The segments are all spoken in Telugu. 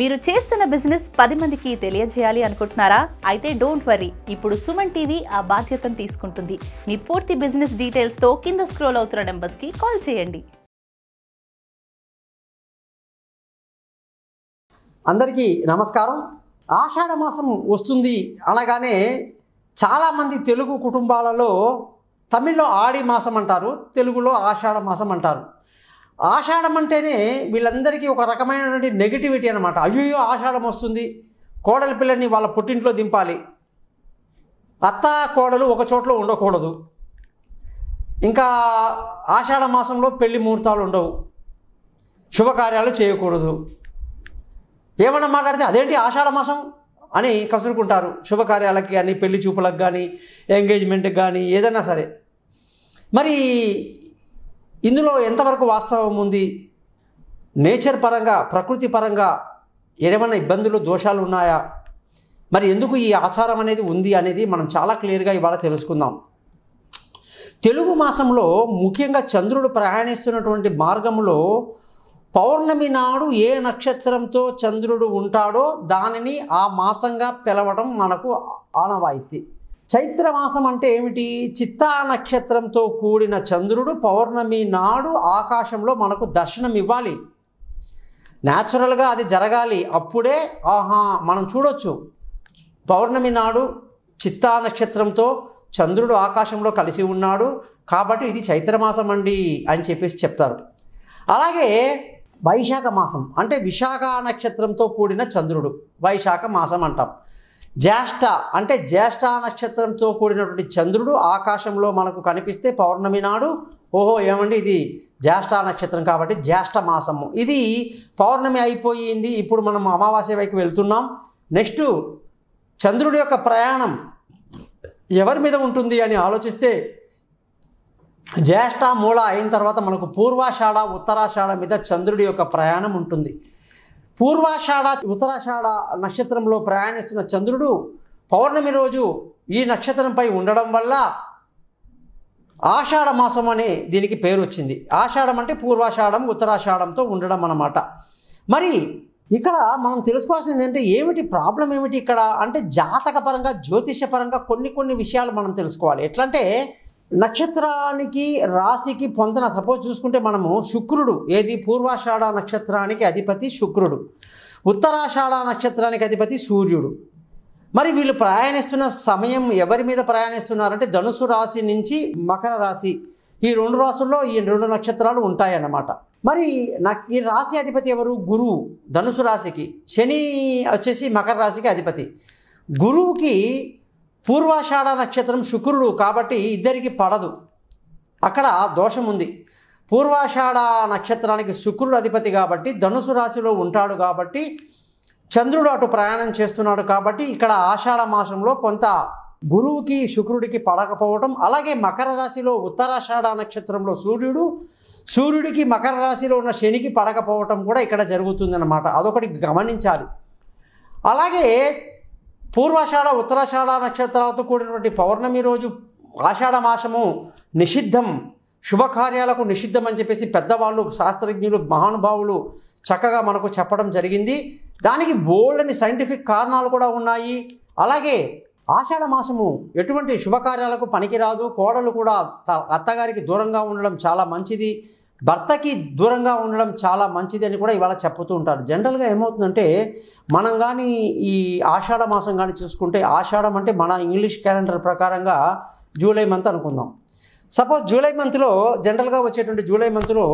మీరు చేస్తున్న బిజినెస్ పది మందికి తెలియజేయాలి అనుకుంటున్నారా అయితే డోంట్ వరీ ఇప్పుడు సుమన్ టీవీ ఆ బాధ్యతను తీసుకుంటుంది మీ పూర్తి బిజినెస్ డీటెయిల్స్తో కింద స్క్రోల్ అవుతున్న నెంబర్స్కి కాల్ చేయండి అందరికీ నమస్కారం ఆషాఢ మాసం వస్తుంది అనగానే చాలామంది తెలుగు కుటుంబాలలో తమిళ్లో ఆడి మాసం అంటారు తెలుగులో ఆషాఢ మాసం అంటారు ఆషాఢం అంటేనే వీళ్ళందరికీ ఒక రకమైనటువంటి నెగిటివిటీ అనమాట అయ్యో ఆషాఢం వస్తుంది కోడలి పిల్లల్ని వాళ్ళ పుట్టింట్లో దింపాలి అత్త కోడలు ఒక చోట్ల ఉండకూడదు ఇంకా ఆషాఢ మాసంలో పెళ్లి ముహూర్తాలు ఉండవు శుభకార్యాలు చేయకూడదు ఏమన్నా మాట్లాడితే అదేంటి ఆషాఢ మాసం అని కసురుకుంటారు శుభకార్యాలకి కానీ పెళ్లి చూపులకు కానీ ఎంగేజ్మెంట్కి కానీ ఏదైనా సరే మరి ఇందులో ఎంతవరకు వాస్తవం ఉంది నేచర్ పరంగా ప్రకృతి పరంగా ఏమైనా ఇబ్బందులు దోషాలు ఉన్నాయా మరి ఎందుకు ఈ ఆచారం అనేది ఉంది అనేది మనం చాలా క్లియర్గా ఇవాళ తెలుసుకుందాం తెలుగు మాసంలో ముఖ్యంగా చంద్రుడు ప్రయాణిస్తున్నటువంటి మార్గంలో పౌర్ణమి నాడు ఏ నక్షత్రంతో చంద్రుడు ఉంటాడో దానిని ఆ మాసంగా పిలవడం మనకు ఆనవాయితీ చైత్రమాసం అంటే ఏమిటి చిత్తా నక్షత్రంతో కూడిన చంద్రుడు పౌర్ణమి నాడు ఆకాశంలో మనకు దర్శనం ఇవ్వాలి న్యాచురల్గా అది జరగాలి అప్పుడే ఆహా మనం చూడొచ్చు పౌర్ణమి నాడు చిత్తా నక్షత్రంతో చంద్రుడు ఆకాశంలో కలిసి ఉన్నాడు కాబట్టి ఇది చైత్రమాసం అండి అని చెప్పేసి చెప్తారు అలాగే వైశాఖ మాసం అంటే విశాఖ నక్షత్రంతో కూడిన చంద్రుడు వైశాఖ మాసం అంటాం జ్యేష్ఠ అంటే జ్యేష్ఠ నక్షత్రంతో కూడినటువంటి చంద్రుడు ఆకాశంలో మనకు కనిపిస్తే పౌర్ణమి నాడు ఓహో ఏమండి ఇది జ్యేష్ఠ నక్షత్రం కాబట్టి జ్యేష్ఠ మాసము ఇది పౌర్ణమి అయిపోయింది ఇప్పుడు మనం అమావాస్య వైపు వెళ్తున్నాం నెక్స్ట్ చంద్రుడి యొక్క ప్రయాణం ఎవరి మీద ఉంటుంది అని ఆలోచిస్తే జ్యేష్ఠ మూల అయిన తర్వాత మనకు పూర్వాషాఢ ఉత్తరాషాఢ మీద చంద్రుడి యొక్క ప్రయాణం ఉంటుంది పూర్వాషాఢ ఉత్తరాషాఢ నక్షత్రంలో ప్రయాణిస్తున్న చంద్రుడు పౌర్ణమి రోజు ఈ నక్షత్రంపై ఉండడం వల్ల ఆషాఢ మాసం అనే దీనికి పేరు వచ్చింది ఆషాఢం అంటే పూర్వాషాఢం ఉత్తరాషాఢంతో ఉండడం అన్నమాట మరి ఇక్కడ మనం తెలుసుకోవాల్సింది ఏంటంటే ఏమిటి ప్రాబ్లం ఏమిటి ఇక్కడ అంటే జాతక పరంగా పరంగా కొన్ని కొన్ని విషయాలు మనం తెలుసుకోవాలి ఎట్లంటే నక్షత్రానికి రాశికి పొందన సపోజ్ చూసుకుంటే మనము శుక్రుడు ఏది పూర్వాషాఢ నక్షత్రానికి అధిపతి శుక్రుడు ఉత్తరాషాఢ నక్షత్రానికి అధిపతి సూర్యుడు మరి వీళ్ళు ప్రయాణిస్తున్న సమయం ఎవరి మీద ప్రయాణిస్తున్నారంటే ధనుసు రాశి నుంచి మకర రాశి ఈ రెండు రాసుల్లో ఈ రెండు నక్షత్రాలు ఉంటాయన్నమాట మరి ఈ రాశి అధిపతి ఎవరు గురువు ధనుసు రాశికి శని వచ్చేసి మకర రాశికి అధిపతి గురువుకి పూర్వాషాఢ నక్షత్రం శుక్రుడు కాబట్టి ఇద్దరికి పడదు అక్కడ దోషం ఉంది పూర్వాషాఢ నక్షత్రానికి శుక్రుడు అధిపతి కాబట్టి ధనుసు రాశిలో ఉంటాడు కాబట్టి చంద్రుడు అటు ప్రయాణం చేస్తున్నాడు కాబట్టి ఇక్కడ ఆషాఢ మాసంలో కొంత గురువుకి శుక్రుడికి పడకపోవటం అలాగే మకర రాశిలో ఉత్తరాషాఢ నక్షత్రంలో సూర్యుడు సూర్యుడికి మకర రాశిలో ఉన్న శనికి పడకపోవటం కూడా ఇక్కడ జరుగుతుందన్నమాట అదొకటి గమనించాలి అలాగే పూర్వాషాఢ ఉత్తరాషాఢ నక్షత్రాలతో కూడినటువంటి పౌర్ణమి రోజు ఆషాఢ మాసము నిషిద్ధం శుభకార్యాలకు నిషిద్ధం అని చెప్పేసి పెద్దవాళ్ళు శాస్త్రజ్ఞులు మహానుభావులు చక్కగా మనకు చెప్పడం జరిగింది దానికి బోల్డని సైంటిఫిక్ కారణాలు కూడా ఉన్నాయి అలాగే ఆషాఢ మాసము ఎటువంటి శుభకార్యాలకు పనికిరాదు కోడలు కూడా అత్తగారికి దూరంగా ఉండడం చాలా మంచిది భర్తకి దూరంగా ఉండడం చాలా మంచిది అని కూడా ఇవాళ చెప్పుతూ ఉంటారు జనరల్గా ఏమవుతుందంటే మనం కానీ ఈ ఆషాఢ మాసం కానీ చూసుకుంటే ఆషాఢం అంటే మన ఇంగ్లీష్ క్యాలెండర్ ప్రకారంగా జూలై మంత్ అనుకుందాం సపోజ్ జూలై మంత్లో జనరల్గా వచ్చేటువంటి జూలై మంత్లో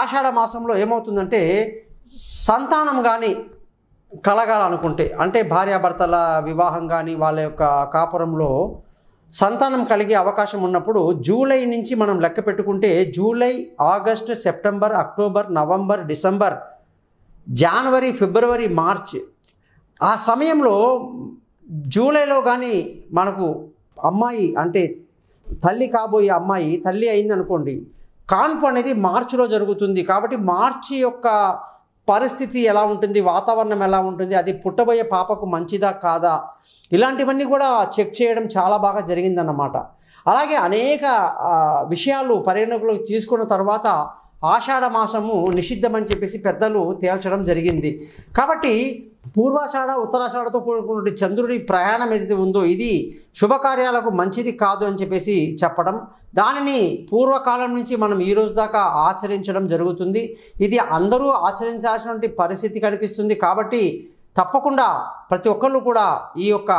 ఆషాఢ మాసంలో ఏమవుతుందంటే సంతానం కానీ కలగాలనుకుంటే అంటే భార్యాభర్తల వివాహం కానీ వాళ్ళ యొక్క కాపురంలో సంతానం కలిగే అవకాశం ఉన్నప్పుడు జూలై నుంచి మనం లెక్క పెట్టుకుంటే July August September October November December జనవరి ఫిబ్రవరి మార్చ్ ఆ సమయంలో జూలైలో కానీ మనకు అమ్మాయి అంటే తల్లి కాబోయే అమ్మాయి తల్లి అయింది అనుకోండి కాన్పు అనేది మార్చిలో జరుగుతుంది కాబట్టి మార్చి యొక్క పరిస్థితి ఎలా ఉంటుంది వాతావరణం ఎలా ఉంటుంది అది పుట్టబోయే పాపకు మంచిదా కాదా ఇలాంటివన్నీ కూడా చెక్ చేయడం చాలా బాగా జరిగిందన్నమాట అలాగే అనేక విషయాలు పర్యటనకులు తీసుకున్న తర్వాత ఆషాఢ మాసము నిషిద్ధమని చెప్పేసి పెద్దలు తేల్చడం జరిగింది కాబట్టి పూర్వాషాఢ ఉత్తరాషాఢతో కూడుకున్నటువంటి చంద్రుడి ప్రయాణం ఏదైతే ఉందో ఇది శుభకార్యాలకు మంచిది కాదు అని చెప్పేసి చెప్పడం దానిని పూర్వకాలం నుంచి మనం ఈ రోజు దాకా ఆచరించడం జరుగుతుంది ఇది అందరూ ఆచరించాల్సినటువంటి పరిస్థితి కనిపిస్తుంది కాబట్టి తప్పకుండా ప్రతి ఒక్కళ్ళు కూడా ఈ యొక్క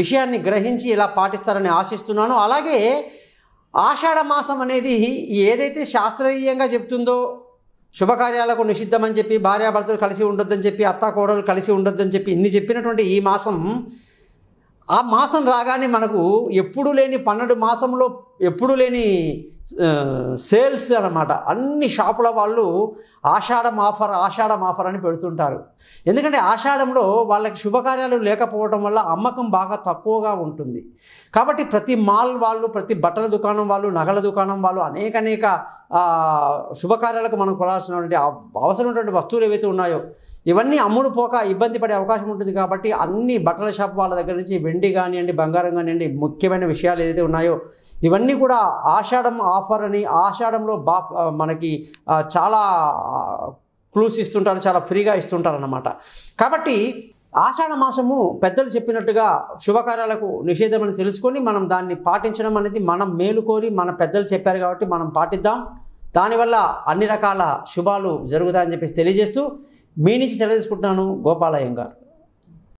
విషయాన్ని గ్రహించి ఇలా పాటిస్తారని ఆశిస్తున్నాను అలాగే ఆషాఢ మాసం అనేది ఏదైతే శాస్త్రీయంగా చెప్తుందో శుభకార్యాలకు నిషిద్ధమని చెప్పి భార్యాభర్తలు కలిసి ఉండొద్దని చెప్పి అత్తాకోడలు కలిసి ఉండొద్దని చెప్పి ఇన్ని చెప్పినటువంటి ఈ మాసం ఆ మాసం రాగానే మనకు ఎప్పుడూ లేని పన్నెండు మాసంలో ఎప్పుడూ లేని సేల్స్ అనమాట అన్ని షాపుల వాళ్ళు ఆషాఢం ఆఫర్ ఆషాఢం ఆఫర్ అని పెడుతుంటారు ఎందుకంటే ఆషాఢంలో వాళ్ళకి శుభకార్యాలు లేకపోవడం వల్ల అమ్మకం బాగా తక్కువగా ఉంటుంది కాబట్టి ప్రతి మాల్ వాళ్ళు ప్రతి బట్టల దుకాణం వాళ్ళు నగల దుకాణం వాళ్ళు అనేక అనేక శుభకార్యాలకు మనం కొనాల్సినటువంటి అవసరమైనటువంటి వస్తువులు ఏవైతే ఉన్నాయో ఇవన్నీ అమ్ముడు పోక ఇబ్బంది పడే అవకాశం ఉంటుంది కాబట్టి అన్ని బట్టల షాప్ వాళ్ళ దగ్గర నుంచి వెండి కానివ్వండి బంగారం కానివ్వండి ముఖ్యమైన విషయాలు ఏదైతే ఉన్నాయో ఇవన్నీ కూడా ఆషాఢం ఆఫర్ అని ఆషాఢంలో బా మనకి చాలా క్లూస్ ఇస్తుంటారు చాలా ఫ్రీగా ఇస్తుంటారు అన్నమాట కాబట్టి ఆషాఢ మాసము పెద్దలు చెప్పినట్టుగా శుభకార్యాలకు నిషేధం అని తెలుసుకొని మనం దాన్ని పాటించడం అనేది మనం మేలుకోరి మన పెద్దలు చెప్పారు కాబట్టి మనం పాటిద్దాం దానివల్ల అన్ని రకాల శుభాలు జరుగుతాయని చెప్పేసి తెలియజేస్తూ మీ నుంచి తెలియజేసుకుంటున్నాను గోపాలయ్యం గారు